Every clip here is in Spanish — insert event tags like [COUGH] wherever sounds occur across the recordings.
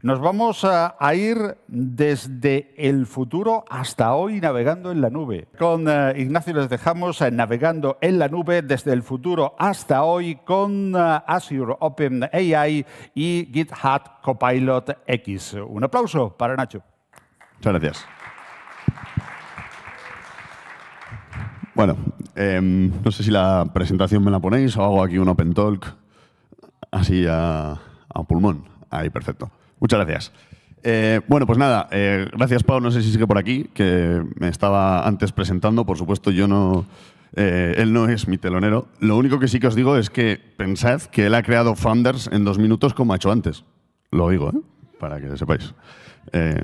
Nos vamos a, ir desde el futuro hasta hoy navegando en la nube. Con eh, Ignacio les dejamos eh, navegando en la nube desde el futuro hasta hoy con eh, Azure Open OpenAI y GitHub Copilot X. Un aplauso para Nacho. Muchas gracias. Bueno, em, no sé si la presentación me la ponéis o hago aquí un Open Talk así a pulmón. Ahí, perfecto. Muchas gracias. Eh, bueno, pues nada, eh, gracias Pau, no sé si sigue por aquí, que me estaba antes presentando, por supuesto yo no, eh, él no es mi telonero. Lo único que sí que os digo es que pensad que él ha creado Founders en dos minutos como ha hecho antes. Lo digo, ¿eh? para que sepáis.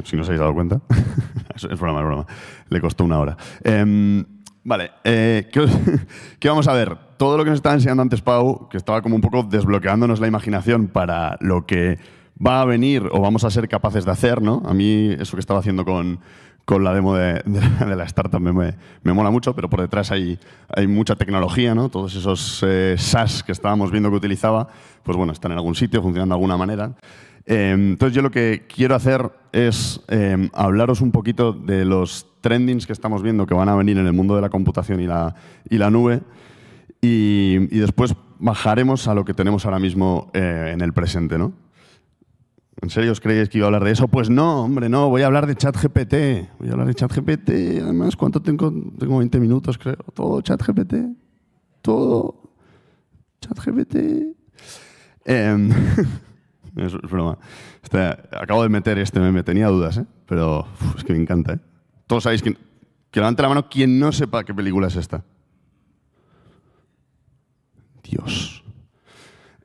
si no os habéis dado cuenta, [LAUGHS] es broma, es broma. Le costó una hora. Em, vale, ¿qué, [LAUGHS] ¿qué, vamos a ver? Todo lo que nos estaba enseñando antes Pau, que estaba como un poco desbloqueándonos la imaginación para lo que va a venir o vamos a ser capaces de hacer, ¿no? A mí eso que estaba haciendo con, la demo de, [LAUGHS] la startup me, mola mucho, pero por detrás hay, hay mucha tecnología, ¿no? Todos esos eh, SaaS que estábamos viendo que utilizaba, pues bueno, están en algún sitio, funcionando de alguna manera. Em, entonces yo lo que quiero hacer es em, hablaros un poquito de los trendings que estamos viendo que van a venir en el mundo de la computación y la, la nube y después bajaremos a lo que tenemos ahora mismo eh, en el presente, ¿no? ¿En serio os creéis que iba a hablar de eso? Pues no, hombre, no, voy a hablar de ChatGPT. Voy a hablar de ChatGPT, además, ¿cuánto tengo? Tengo 20 minutos, creo. Todo ChatGPT. Todo ChatGPT. Em, [LAUGHS] es broma. Este, acabo de meter este meme, tenía dudas, ¿eh? pero es que me encanta. ¿eh? Todos sabéis que, que levante la mano quien no sepa qué película es esta. Dios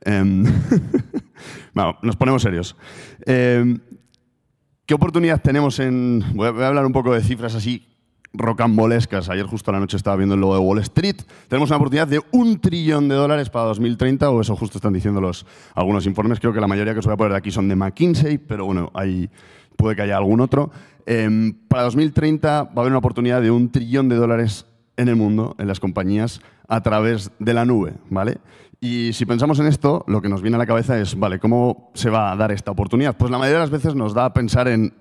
bueno, em, [LAUGHS] nos ponemos serios. Em, ¿Qué oportunidad tenemos en.? Voy a, hablar un poco de cifras así rocambolescas. Ayer justo a la noche estaba viendo el logo de Wall Street. Tenemos una oportunidad de un trillón de dólares para 2030, o eso justo están diciendo los, algunos informes. Creo que la mayoría que os voy a poner aquí son de McKinsey, pero bueno, hay, puede que haya algún otro. Em, para 2030 va a haber una oportunidad de un trillón de dólares en el mundo, en las compañías, a través de la nube, ¿vale? Y si pensamos en esto, lo que nos viene a la cabeza es, vale, ¿cómo se va a dar esta oportunidad? Pues la mayoría de las veces nos da a pensar en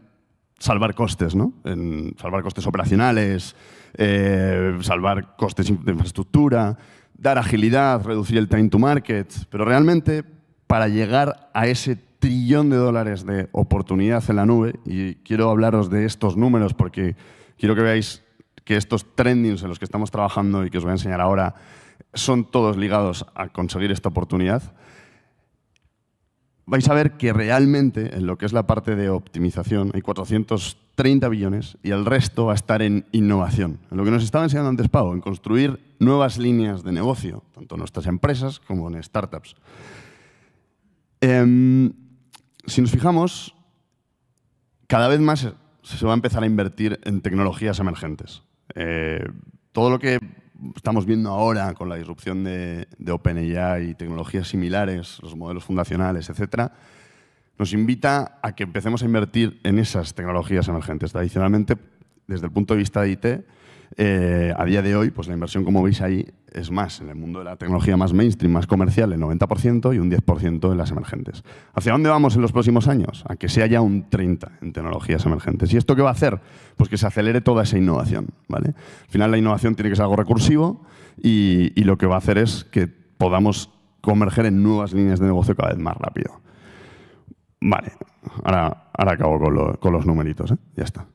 salvar costes, ¿no? En salvar costes operacionales, eh, salvar costes de infraestructura, dar agilidad, reducir el time to market, pero realmente para llegar a ese trillón de dólares de oportunidad en la nube, y quiero hablaros de estos números porque quiero que veáis que estos trendings en los que estamos trabajando y que os voy a enseñar ahora son todos ligados a conseguir esta oportunidad, vais a ver que realmente en lo que es la parte de optimización hay 430 billones y el resto va a estar en innovación. En lo que nos estaba enseñando antes Pau, en construir nuevas líneas de negocio, tanto en nuestras empresas como en startups. Em, si nos fijamos, cada vez más se va a empezar a invertir en tecnologías emergentes. Eh, todo lo que estamos viendo ahora con la disrupción de, de OpenAI y tecnologías similares, los modelos fundacionales, etcétera, nos invita a que empecemos a invertir en esas tecnologías emergentes. Tradicionalmente, desde el punto de vista de IT, eh, a día de hoy, pues la inversión, como veis ahí, es más en el mundo de la tecnología más mainstream, más comercial, el 90% y un 10% en las emergentes. ¿Hacia dónde vamos en los próximos años? A que sea ya un 30% en tecnologías emergentes. ¿Y esto qué va a hacer? Pues que se acelere toda esa innovación. ¿vale? Al final, la innovación tiene que ser algo recursivo y, lo que va a hacer es que podamos converger en nuevas líneas de negocio cada vez más rápido. Vale, ahora, ahora acabo con, con los numeritos. ¿eh? Ya está.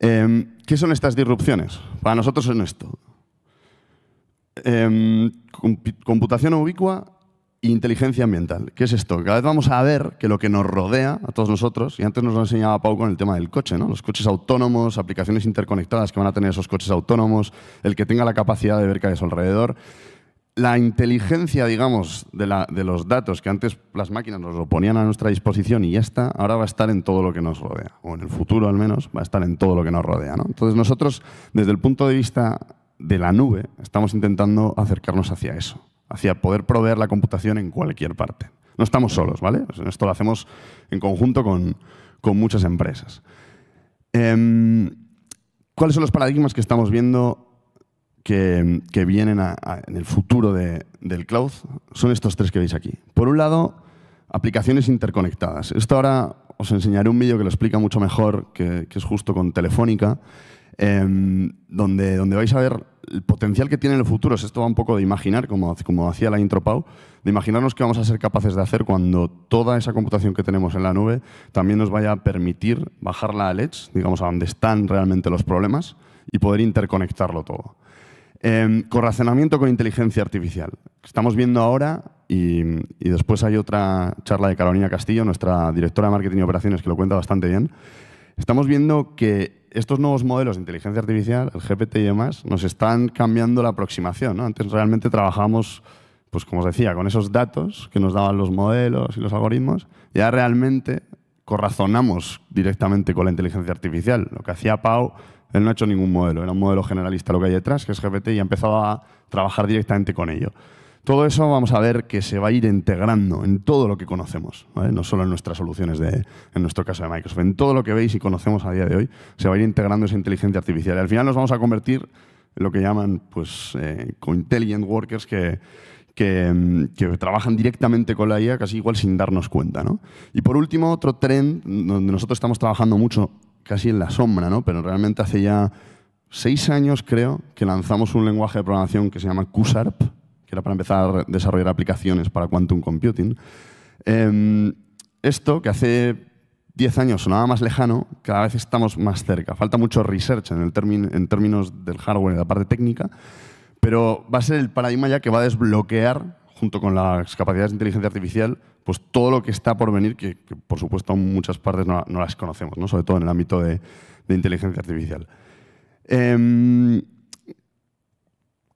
Em, ¿Qué son estas disrupciones? Para nosotros son esto. Em, computación ubicua e inteligencia ambiental. ¿Qué es esto? Cada vez vamos a ver que lo que nos rodea a todos nosotros, y antes nos lo enseñaba Pau con el tema del coche, ¿no? los coches autónomos, aplicaciones interconectadas que van a tener esos coches autónomos, el que tenga la capacidad de ver qué hay su alrededor, la inteligencia, digamos, de, los datos que antes las máquinas nos lo ponían a nuestra disposición y ya está, ahora va a estar en todo lo que nos rodea, o en el futuro al menos, va a estar en todo lo que nos rodea. Entonces nosotros, desde el punto de vista de la nube, estamos intentando acercarnos hacia eso, hacia poder proveer la computación en cualquier parte. No estamos solos, ¿vale? Esto lo hacemos en conjunto con, muchas empresas. Em, ¿Cuáles son los paradigmas que estamos viendo que, vienen en el futuro del cloud son estos tres que veis aquí. Por un lado, aplicaciones interconectadas. Esto ahora os enseñaré un vídeo que lo explica mucho mejor, que, es justo con Telefónica, em, donde, donde vais a ver el potencial que tiene en el futuro. Esto va un poco de imaginar, como, como hacía la intro Pau, de imaginarnos qué vamos a ser capaces de hacer cuando toda esa computación que tenemos en la nube también nos vaya a permitir bajarla al edge, digamos, a donde están realmente los problemas y poder interconectarlo todo. Em, Corrazonamiento razonamiento con inteligencia artificial. Estamos viendo ahora, y, después hay otra charla de Carolina Castillo, nuestra directora de marketing y operaciones, que lo cuenta bastante bien. Estamos viendo que estos nuevos modelos de inteligencia artificial, el GPT y demás, nos están cambiando la aproximación. Antes realmente trabajábamos, pues como os decía, con esos datos que nos daban los modelos y los algoritmos. Ya realmente corrazonamos directamente con la inteligencia artificial. Lo que hacía Pau él no ha hecho ningún modelo, era un modelo generalista lo que hay detrás, que es GPT, y ha empezado a trabajar directamente con ello. Todo eso vamos a ver que se va a ir integrando en todo lo que conocemos, no solo en nuestras soluciones, de, en nuestro caso de Microsoft, en todo lo que veis y conocemos a día de hoy, se va a ir integrando esa inteligencia artificial. Y al final nos vamos a convertir en lo que llaman pues, eh, intelligent workers que, mm, que, trabajan directamente con la IA, casi igual sin darnos cuenta. ¿no? Y por último, otro trend donde nosotros estamos trabajando mucho casi en la sombra, ¿no? Pero realmente hace ya seis años, creo, que lanzamos un lenguaje de programación que se llama QSARP, que era para empezar a desarrollar aplicaciones para quantum computing. Em, esto, que hace diez años sonaba más lejano, cada vez estamos más cerca. Falta mucho research en, el en términos del hardware y de la parte técnica, pero va a ser el paradigma ya que va a desbloquear junto con las capacidades de inteligencia artificial, pues todo lo que está por venir, que, por supuesto muchas partes no, las conocemos, ¿no? sobre todo en el ámbito de, inteligencia artificial. Em,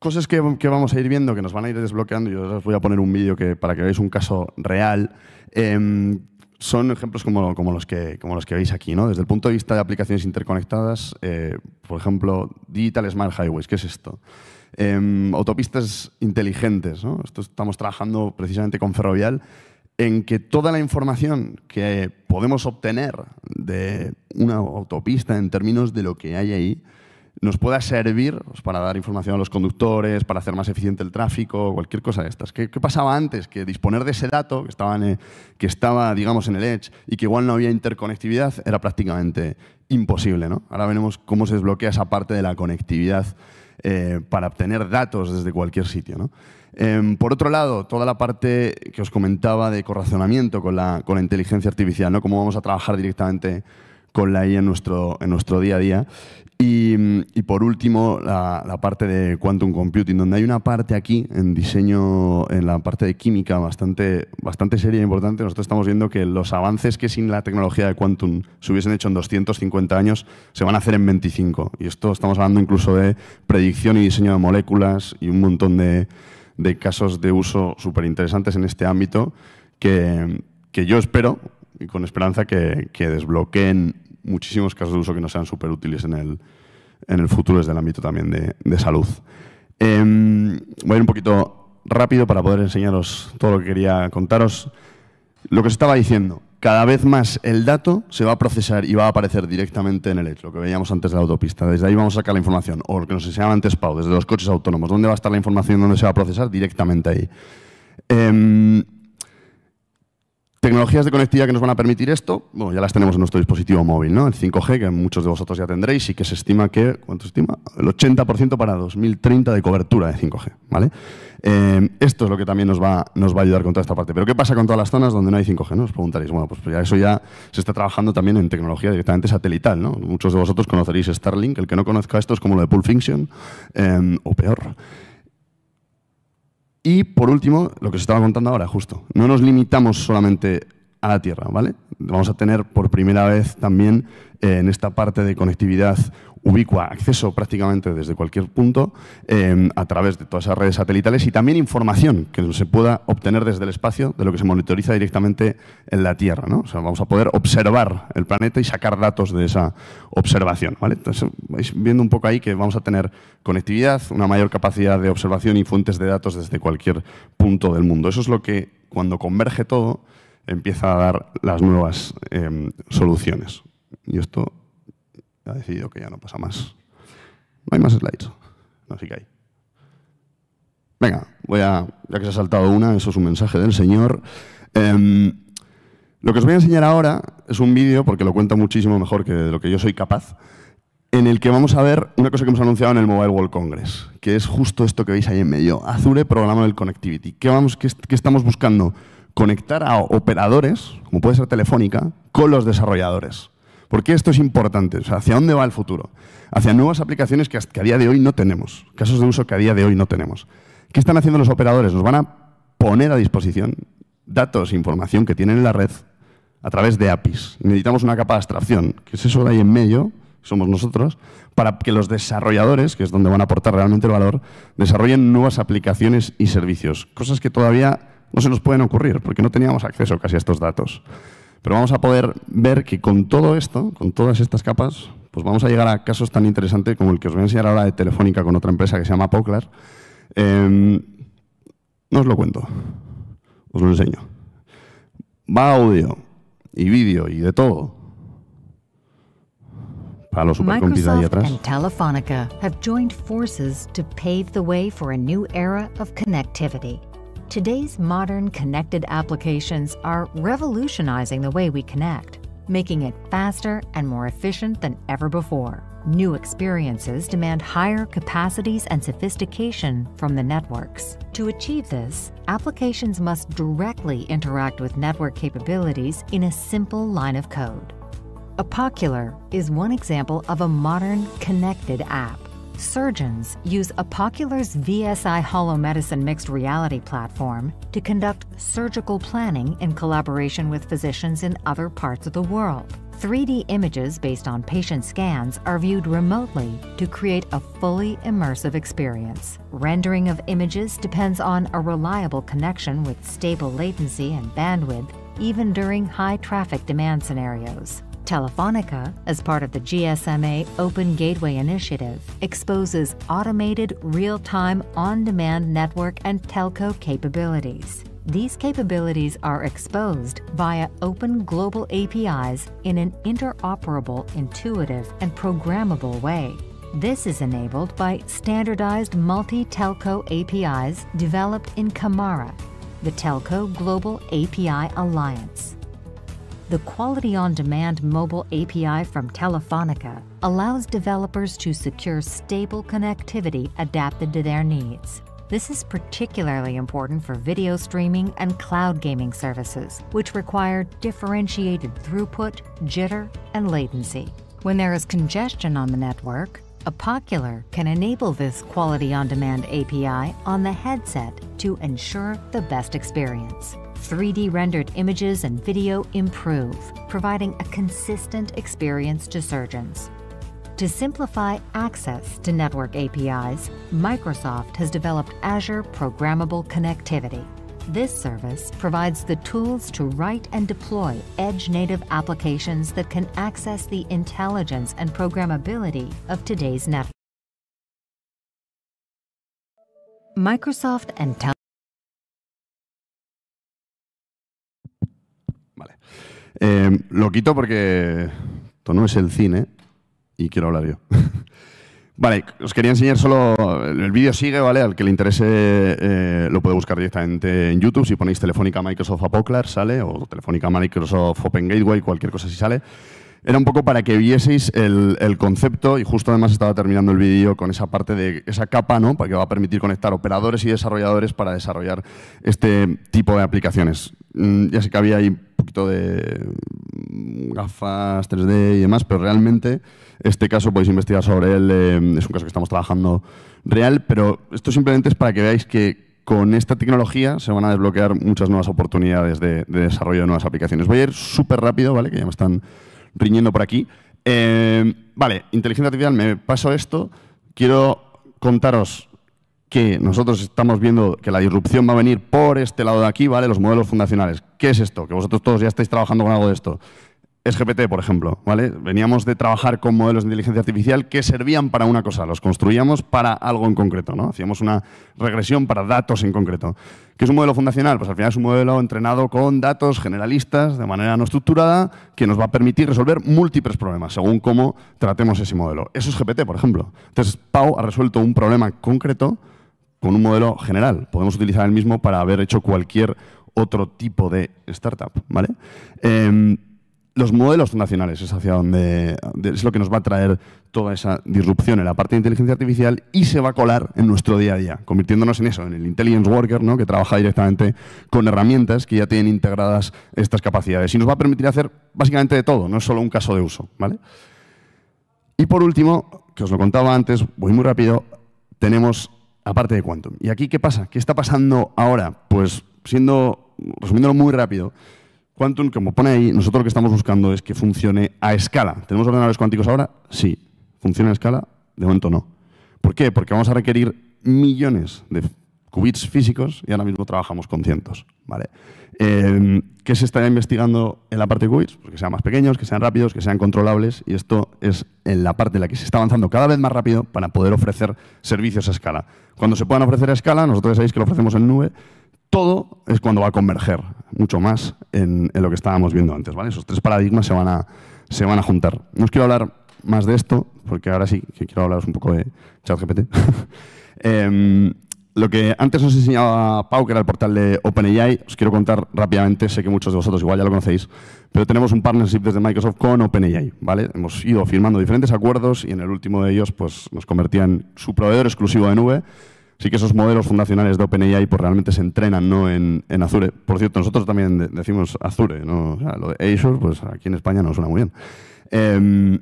cosas que, vamos a ir viendo, que nos van a ir desbloqueando, yo os voy a poner un vídeo que, para que veáis un caso real, em, son ejemplos como, como, los que, como los que veis aquí. Desde el punto de vista de aplicaciones interconectadas, eh, por ejemplo, Digital Smart Highways, ¿qué es esto? Em, autopistas inteligentes, estamos trabajando precisamente con Ferrovial en que toda la información que podemos obtener de una autopista en términos de lo que hay ahí nos pueda servir pues, para dar información a los conductores, para hacer más eficiente el tráfico, cualquier cosa de estas. ¿Qué, pasaba antes? Que disponer de ese dato que estaba, en, que estaba, digamos, en el Edge y que igual no había interconectividad era prácticamente imposible. Ahora veremos cómo se desbloquea esa parte de la conectividad eh, para obtener datos desde cualquier sitio. Em, por otro lado, toda la parte que os comentaba de corrazonamiento con la, inteligencia artificial, ¿no? cómo vamos a trabajar directamente con la IA en nuestro, en nuestro día a día. Y, por último, la, parte de quantum computing, donde hay una parte aquí en diseño, en la parte de química bastante, bastante seria e importante. Nosotros estamos viendo que los avances que sin la tecnología de quantum se hubiesen hecho en 250 años se van a hacer en 25. Y esto estamos hablando incluso de predicción y diseño de moléculas y un montón de, casos de uso súper interesantes en este ámbito que, yo espero y con esperanza que, que desbloqueen muchísimos casos de uso que no sean súper útiles en el, en el, futuro desde el ámbito también de, de salud. Em, voy a ir un poquito rápido para poder enseñaros todo lo que quería contaros. Lo que os estaba diciendo, cada vez más el dato se va a procesar y va a aparecer directamente en el edge, lo que veíamos antes de la autopista. Desde ahí vamos a sacar la información, o lo que nos enseñaba antes Pau, desde los coches autónomos. ¿Dónde va a estar la información? ¿Dónde se va a procesar? Directamente ahí. Em, Tecnologías de conectividad que nos van a permitir esto, bueno, ya las tenemos en nuestro dispositivo móvil, ¿no? El 5G, que muchos de vosotros ya tendréis y que se estima que, ¿cuánto se estima? El 80% para 2030 de cobertura de 5G, ¿vale? Eh, esto es lo que también nos va, nos va a ayudar con toda esta parte. Pero ¿qué pasa con todas las zonas donde no hay 5G? ¿no? Os preguntaréis, bueno, pues ya eso ya se está trabajando también en tecnología directamente satelital, ¿no? Muchos de vosotros conoceréis Starlink, el que no conozca esto es como lo de Pulp Fiction, eh, o peor. Y por último, lo que os estaba contando ahora, justo, no nos limitamos solamente a la Tierra, ¿vale? Vamos a tener por primera vez también eh, en esta parte de conectividad ubicua, acceso prácticamente desde cualquier punto eh, a través de todas esas redes satelitales y también información que se pueda obtener desde el espacio de lo que se monitoriza directamente en la Tierra. ¿no? O sea, vamos a poder observar el planeta y sacar datos de esa observación. ¿vale? Entonces, vais viendo un poco ahí que vamos a tener conectividad, una mayor capacidad de observación y fuentes de datos desde cualquier punto del mundo. Eso es lo que cuando converge todo empieza a dar las nuevas eh, soluciones. Y esto ha decidido que ya no pasa más. No hay más slides. No, sí que hay. Venga, voy a, ya que se ha saltado una, eso es un mensaje del señor. Em, lo que os voy a enseñar ahora es un vídeo, porque lo cuenta muchísimo mejor que de lo que yo soy capaz, en el que vamos a ver una cosa que hemos anunciado en el Mobile World Congress, que es justo esto que veis ahí en medio, Azure Programa del Connectivity. ¿Qué, vamos, qué estamos buscando? Conectar a operadores, como puede ser Telefónica, con los desarrolladores. ¿Por qué esto es importante. ¿Hacia dónde va el futuro? Hacia nuevas aplicaciones que, que a día de hoy no tenemos, casos de uso que a día de hoy no tenemos. ¿Qué están haciendo los operadores? Nos van a poner a disposición datos e información que tienen en la red a través de APIs. Necesitamos una capa de abstracción, que es eso de ahí en medio, somos nosotros, para que los desarrolladores, que es donde van a aportar realmente el valor, desarrollen nuevas aplicaciones y servicios, cosas que todavía no se nos pueden ocurrir, porque no teníamos acceso casi a estos datos. Pero vamos a poder ver que con todo esto, con todas estas capas, pues vamos a llegar a casos tan interesantes como el que os voy a enseñar ahora de Telefónica con otra empresa que se llama Poclar. Em, no os lo cuento, os lo enseño. Va audio y vídeo y de todo. Para los Microsoft ahí atrás. Today's modern connected applications are revolutionizing the way we connect, making it faster and more efficient than ever before. New experiences demand higher capacities and sophistication from the networks. To achieve this, applications must directly interact with network capabilities in a simple line of code. Apocular is one example of a modern connected app. Surgeons use Apocular's VSI Hollow Medicine Mixed Reality platform to conduct surgical planning in collaboration with physicians in other parts of the world. 3D images based on patient scans are viewed remotely to create a fully immersive experience. Rendering of images depends on a reliable connection with stable latency and bandwidth, even during high traffic demand scenarios. Telefonica, as part of the GSMA Open Gateway Initiative, exposes automated, real time, on demand network and telco capabilities. These capabilities are exposed via open global APIs in an interoperable, intuitive, and programmable way. This is enabled by standardized multi-telco APIs developed in Kamara, the Telco Global API Alliance. The Quality on Demand mobile API from Telefonica allows developers to secure stable connectivity adapted to their needs. This is particularly important for video streaming and cloud gaming services, which require differentiated throughput, jitter, and latency. When there is congestion on the network, Apocular can enable this Quality on Demand API on the headset to ensure the best experience. 3D rendered images and video improve, providing a consistent experience to surgeons. To simplify access to network APIs, Microsoft has developed Azure Programmable Connectivity. This service provides the tools to write and deploy edge-native applications that can access the intelligence and programmability of today's network. Microsoft and Vale. Em, lo quito porque esto no es el cine y quiero hablar yo. [LAUGHS] Vale, os quería enseñar solo. El vídeo sigue, ¿vale? Al que le interese eh, lo puede buscar directamente en YouTube. Si ponéis Telefónica Microsoft Apoclar, sale, o Telefónica Microsoft Open Gateway, cualquier cosa si sale. Era un poco para que vieseis el, concepto, y justo además estaba terminando el vídeo con esa parte de esa capa, ¿no? Para que va a permitir conectar operadores y desarrolladores para desarrollar este tipo de aplicaciones. Mm, ya sé que había ahí poquito de mm, gafas 3D y demás, pero realmente este caso podéis investigar sobre él, eh, es un caso que estamos trabajando real, pero esto simplemente es para que veáis que con esta tecnología se van a desbloquear muchas nuevas oportunidades de, desarrollo de nuevas aplicaciones. Voy a ir súper rápido, ¿vale? Que ya me están riñendo por aquí. Eh, vale, inteligencia artificial, me paso esto. Quiero contaros que nosotros estamos viendo que la disrupción va a venir por este lado de aquí, ¿vale? Los modelos fundacionales. ¿Qué es esto? Que vosotros todos ya estáis trabajando con algo de esto. Es GPT, por ejemplo, ¿vale? Veníamos de trabajar con modelos de inteligencia artificial que servían para una cosa, los construíamos para algo en concreto, ¿no? Hacíamos una regresión para datos en concreto. ¿Qué es un modelo fundacional? Pues al final es un modelo entrenado con datos generalistas de manera no estructurada que nos va a permitir resolver múltiples problemas según cómo tratemos ese modelo. Eso es GPT, por ejemplo. Entonces, Pau ha resuelto un problema concreto con un modelo general. Podemos utilizar el mismo para haber hecho cualquier otro tipo de startup, ¿vale? Em, los modelos nacionales es hacia donde es lo que nos va a traer toda esa disrupción en la parte de inteligencia artificial y se va a colar en nuestro día a día, convirtiéndonos en eso, en el intelligence worker, ¿no? que trabaja directamente con herramientas que ya tienen integradas estas capacidades y nos va a permitir hacer básicamente de todo, no es solo un caso de uso, ¿vale? Y por último, que os lo contaba antes, voy muy rápido, tenemos aparte de Quantum. ¿Y aquí qué pasa? ¿Qué está pasando ahora? Pues siendo, resumiéndolo muy rápido, Quantum, como pone ahí, nosotros lo que estamos buscando es que funcione a escala. ¿Tenemos ordenadores cuánticos ahora? Sí. ¿Funciona a escala? De momento no. ¿Por qué? Porque vamos a requerir millones de qubits físicos y ahora mismo trabajamos con cientos. ¿vale? Em, ¿Qué se está investigando en la parte de qubits? Pues que sean más pequeños, que sean rápidos, que sean controlables y esto es en la parte en la que se está avanzando cada vez más rápido para poder ofrecer servicios a escala. Cuando se puedan ofrecer a escala, nosotros sabéis que lo ofrecemos en nube, todo es cuando va a converger mucho más en, lo que estábamos viendo antes. ¿vale? Esos tres paradigmas se van, a, se van a juntar. No os quiero hablar más de esto, porque ahora sí que quiero hablaros un poco de ChatGPT. [LAUGHS] Em, lo que antes os enseñaba Pau, que era el portal de OpenAI, os quiero contar rápidamente, sé que muchos de vosotros igual ya lo conocéis, pero tenemos un partnership desde Microsoft con OpenAI, ¿vale? Hemos ido firmando diferentes acuerdos y en el último de ellos pues, nos convertían en su proveedor exclusivo de nube. Así que esos modelos fundacionales de OpenAI pues, realmente se entrenan ¿no? en, Azure. Por cierto, nosotros también decimos Azure, ¿no? lo de Azure, pues aquí en España no suena muy bien. Em,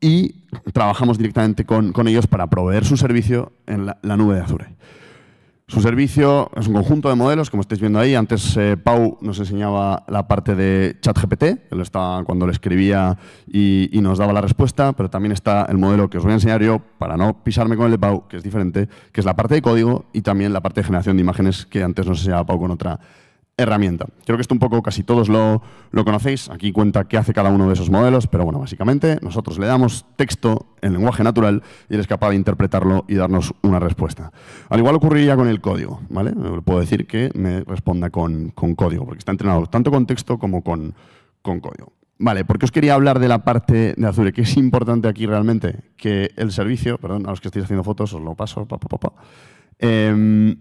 y trabajamos directamente con, ellos para proveer su servicio en la nube de Azure. Su servicio es un conjunto de modelos, como estáis viendo ahí. Antes eh, Pau nos enseñaba la parte de ChatGPT, él estaba cuando le escribía y, y, nos daba la respuesta, pero también está el modelo que os voy a enseñar yo, para no pisarme con el de Pau, que es diferente, que es la parte de código y también la parte de generación de imágenes que antes nos enseñaba Pau con otra herramienta. Creo que esto un poco casi todos lo, conocéis. Aquí cuenta qué hace cada uno de esos modelos, pero bueno, básicamente nosotros le damos texto en lenguaje natural y él es capaz de interpretarlo y darnos una respuesta. Al igual ocurriría con el código, ¿vale? puedo decir que me responda con, código, porque está entrenado tanto con texto como con, con código. Vale, porque os quería hablar de la parte de Azure, que es importante aquí realmente, que el servicio, perdón, a los que estáis haciendo fotos os lo paso, eh,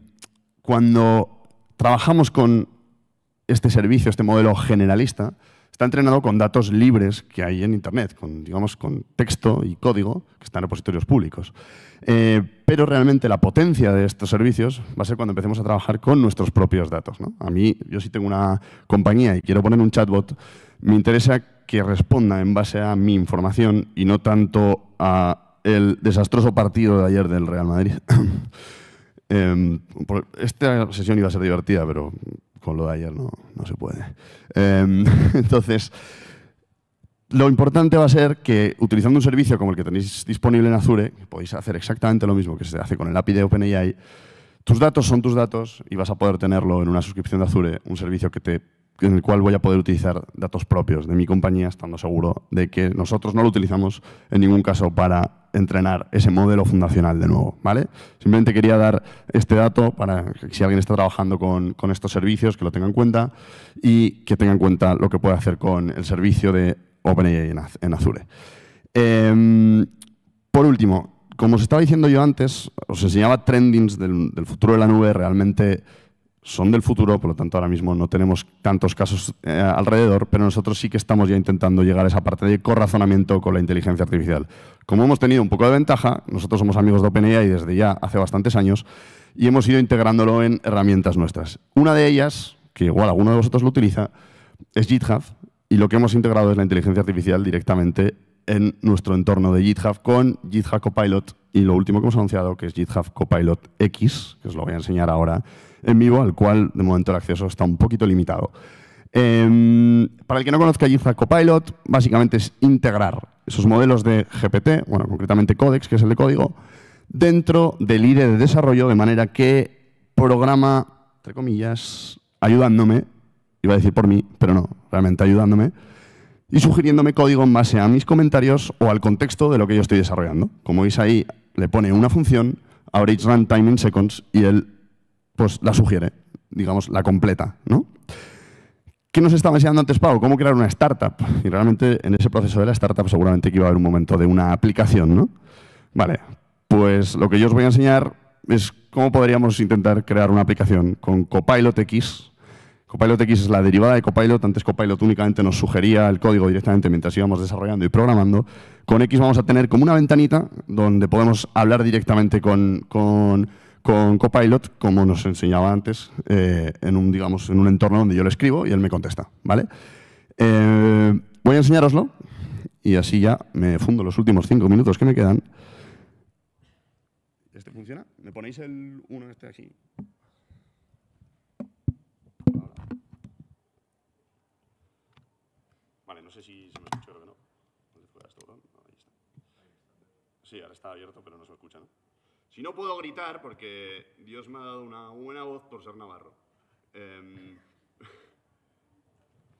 cuando trabajamos con este servicio, este modelo generalista, está entrenado con datos libres que hay en Internet, con, digamos, con texto y código que están en repositorios públicos. Eh, pero realmente la potencia de estos servicios va a ser cuando empecemos a trabajar con nuestros propios datos. A mí, yo si tengo una compañía y quiero poner un chatbot, me interesa que responda en base a mi información y no tanto a el desastroso partido de ayer del Real Madrid. [COUGHS] Em, esta sesión iba a ser divertida, pero con lo de ayer no, se puede. Em, [LAUGHS] entonces, lo importante va a ser que utilizando un servicio como el que tenéis disponible en Azure, podéis hacer exactamente lo mismo que se hace con el API de OpenAI, tus datos son tus datos y vas a poder tenerlo en una suscripción de Azure, un servicio que te en el cual voy a poder utilizar datos propios de mi compañía, estando seguro de que nosotros no lo utilizamos en ningún caso para entrenar ese modelo fundacional de nuevo, ¿vale? Simplemente quería dar este dato para que si alguien está trabajando con, estos servicios, que lo tenga en cuenta y que tenga en cuenta lo que puede hacer con el servicio de OpenAI en, Azure. Em, por último, como os estaba diciendo yo antes, os enseñaba trendings del futuro de la nube realmente son del futuro, por lo tanto ahora mismo no tenemos tantos casos eh, alrededor, pero nosotros sí que estamos ya intentando llegar a esa parte de corrazonamiento con la inteligencia artificial. Como hemos tenido un poco de ventaja, nosotros somos amigos de OpenAI desde ya hace bastantes años y hemos ido integrándolo en herramientas nuestras. Una de ellas, que igual alguno de vosotros lo utiliza, es GitHub y lo que hemos integrado es la inteligencia artificial directamente en nuestro entorno de GitHub con GitHub Copilot y lo último que hemos anunciado, que es GitHub Copilot X, que os lo voy a enseñar ahora, en vivo, al cual de momento el acceso está un poquito limitado. Em, para el que no conozca GitHub Copilot, básicamente es integrar esos modelos de GPT, bueno, concretamente Codex, que es el de código, dentro del IDE de desarrollo, de manera que programa, entre comillas, ayudándome, iba a decir por mí, pero no, realmente ayudándome, y sugiriéndome código en base a mis comentarios o al contexto de lo que yo estoy desarrollando. Como veis ahí, le pone una función, average runtime in seconds, y él pues la sugiere, digamos, la completa, ¿no? ¿Qué nos estaba enseñando antes Pau? ¿Cómo crear una startup? Y realmente en ese proceso de la startup seguramente que iba a haber un momento de una aplicación, ¿no? Vale, pues lo que yo os voy a enseñar es cómo podríamos intentar crear una aplicación con Copilot X. Copilot X es la derivada de Copilot. Antes Copilot únicamente nos sugería el código directamente mientras íbamos desarrollando y programando. Con X vamos a tener como una ventanita donde podemos hablar directamente con con Copilot, como nos enseñaba antes, eh, en, un, digamos, en un entorno donde yo le escribo y él me contesta. ¿vale? Eh, voy a enseñároslo y así ya me fundo los últimos cinco minutos que me quedan. ¿Este funciona? ¿Me ponéis el 1 este aquí? Vale, no sé si se me escucha, creo que no. Este sí, ahora está abierto, pero no se escucha, ¿no? Si no puedo gritar, porque Dios me ha dado una buena voz por ser navarro. Em,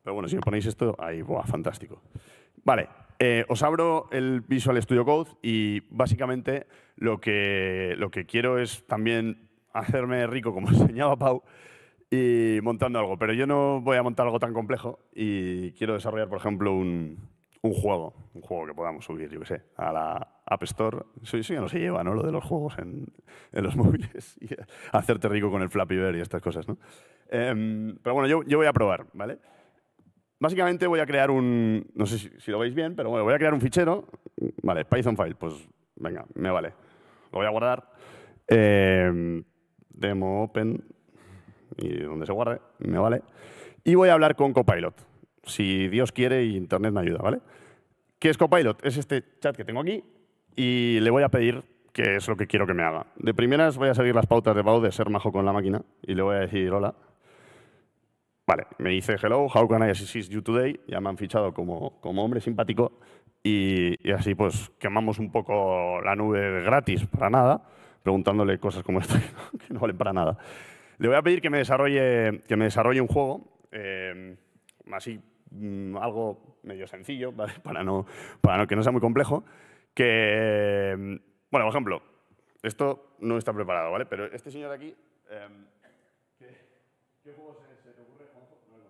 Pero bueno, si me ponéis esto, ahí, fantástico! Vale, eh, os abro el Visual Studio Code y básicamente lo que, lo que quiero es también hacerme rico, como [LAUGHS] enseñaba Pau, y montando algo. Pero yo no voy a montar algo tan complejo y quiero desarrollar, por ejemplo, un, un juego. Un juego que podamos subir, yo qué sé, a la, App Store, eso, no se lleva, ¿no? Lo de los juegos en, los [LAUGHS] móviles y eh, hacerte rico con el Flappy Bird y estas cosas, ¿no? Em, pero bueno, yo, voy a probar, ¿vale? Básicamente voy a crear un, no sé si, lo veis bien, pero bueno, voy a crear un fichero, vale, Python file, pues venga, me vale. Lo voy a guardar, em, demo open, y donde se guarde, me vale. Y voy a hablar con Copilot, si Dios quiere y Internet me ayuda, ¿vale? ¿Qué es Copilot? Es este chat que tengo aquí, y le voy a pedir qué es lo que quiero que me haga. De primeras voy a seguir las pautas de Bao de ser majo con la máquina y le voy a decir hola. Vale, me dice hello, how can I assist you today? Ya me han fichado como, hombre simpático y, así pues quemamos un poco la nube gratis para nada, preguntándole cosas como [LAUGHS] esto que no, valen para nada. Le voy a pedir que me desarrolle, que me desarrolle un juego, eh, así mm, algo medio sencillo, [LAUGHS] para, no, para que no sea muy complejo que, mm, bueno, por ejemplo, esto no está preparado, ¿vale? Pero este señor aquí, em, ¿qué, juego se, te ocurre, Juanjo? No,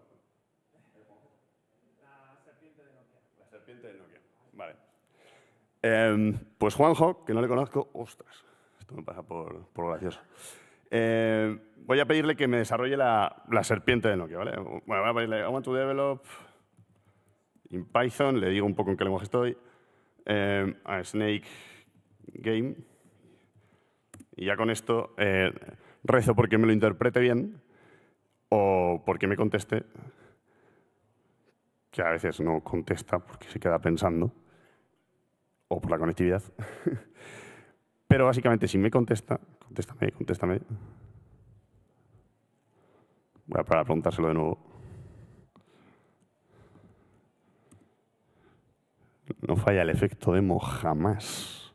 La serpiente de Nokia. La serpiente de Nokia, vale. Em, pues Juanjo, que no le conozco, ostras, esto me pasa por, gracioso. Em, voy a pedirle que me desarrolle la, la, serpiente de Nokia, ¿vale? Bueno, voy a pedirle, I want to develop in Python, le digo un poco en qué lenguaje estoy. Em, a Snake Game. Y ya con esto eh, rezo porque me lo interprete bien o porque me conteste, que a veces no contesta porque se queda pensando, o por la conectividad. [LAUGHS] Pero básicamente, si me contesta, contéstame, contéstame. Voy a a preguntárselo de nuevo. No falla el efecto demo jamás.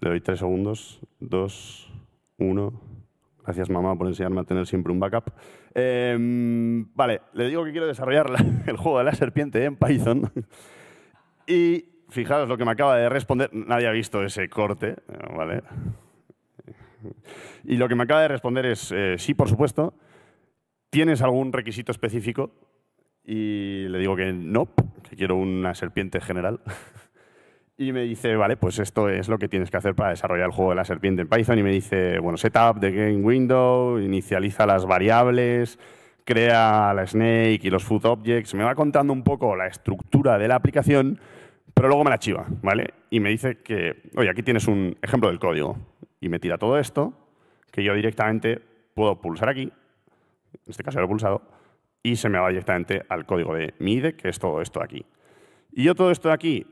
Le doy tres segundos. Dos, uno. Gracias, mamá, por enseñarme a tener siempre un backup. Em, vale, le digo que quiero desarrollar [LAUGHS] el juego de la serpiente en Python. Y fijaros lo que me acaba de responder. Nadie ha visto ese corte, eh, ¿vale? Y lo que me acaba de responder es eh, sí, por supuesto. ¿tienes algún requisito específico? Y le digo que no, que quiero una serpiente general. [LAUGHS] y me dice, vale, pues esto es lo que tienes que hacer para desarrollar el juego de la serpiente en Python. Y me dice, bueno, setup de game window, inicializa las variables, crea la snake y los food objects. Me va contando un poco la estructura de la aplicación, pero luego me la chiva, ¿vale? Y me dice que, oye, aquí tienes un ejemplo del código. Y me tira todo esto, que yo directamente puedo pulsar aquí en este caso lo he pulsado, y se me va directamente al código de mi IDE, que es todo esto de aquí. Y yo todo esto de aquí,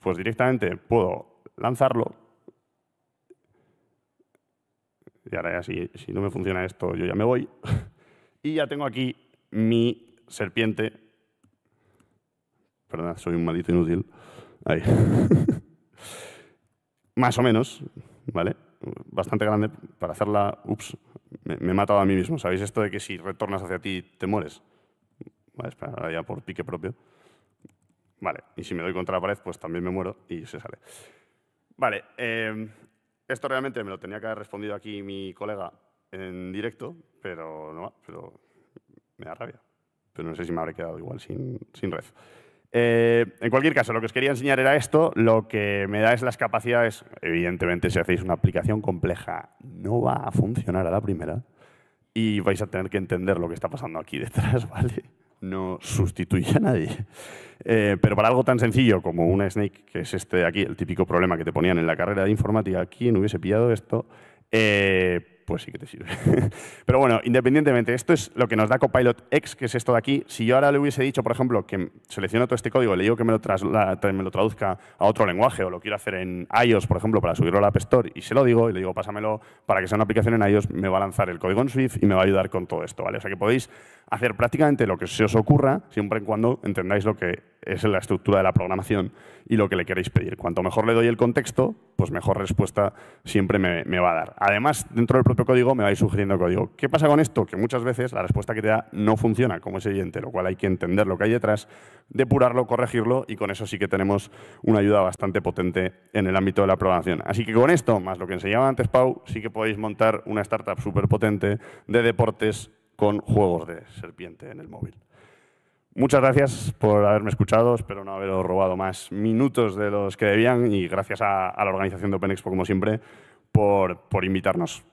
pues directamente puedo lanzarlo. Y ahora ya si, no me funciona esto, yo ya me voy. [LAUGHS] y ya tengo aquí mi serpiente. Perdón, soy un maldito inútil. [LAUGHS] Más o menos, ¿vale? bastante grande para hacerla, ups, me, he matado a mí mismo. ¿Sabéis esto de que si retornas hacia ti te mueres? Vale, espera, ya por pique propio. Vale, y si me doy contra la pared, pues también me muero y se sale. Vale, em, esto realmente me lo tenía que haber respondido aquí mi colega en directo, pero no, pero me da rabia. Pero no sé si me habré quedado igual sin, sin red. Eh, en cualquier caso, lo que os quería enseñar era esto. Lo que me da es las capacidades. Evidentemente, si hacéis una aplicación compleja, no va a funcionar a la primera. Y vais a tener que entender lo que está pasando aquí detrás, [LAUGHS] ¿vale? No sustituye a nadie. Eh, pero para algo tan sencillo como una snake, que es este de aquí, el típico problema que te ponían en la carrera de informática, ¿quién hubiese pillado esto? Eh, pues sí que te sirve. [LAUGHS] Pero bueno, independientemente, esto es lo que nos da Copilot X, que es esto de aquí. Si yo ahora le hubiese dicho, por ejemplo, que selecciono todo este código, le digo que me lo, me lo traduzca a otro lenguaje o lo quiero hacer en iOS, por ejemplo, para subirlo a la App Store, y se lo digo y le digo, pásamelo para que sea una aplicación en iOS, me va a lanzar el código en Swift y me va a ayudar con todo esto, ¿vale? O sea que podéis hacer prácticamente lo que se os ocurra, siempre y cuando entendáis lo que es la estructura de la programación y lo que le queréis pedir. Cuanto mejor le doy el contexto, pues mejor respuesta siempre me, me, va a dar. Además, dentro del propio código me vais sugiriendo código. ¿Qué pasa con esto? Que muchas veces la respuesta que te da no funciona, como es evidente, lo cual hay que entender lo que hay detrás, depurarlo, corregirlo y con eso sí que tenemos una ayuda bastante potente en el ámbito de la programación. Así que con esto, más lo que enseñaba antes Pau, sí que podéis montar una startup súper potente de deportes con juegos de serpiente en el móvil. Muchas gracias por haberme escuchado, espero no haberos robado más minutos de los que debían y gracias a, la organización de Open Expo, como siempre, por, por invitarnos.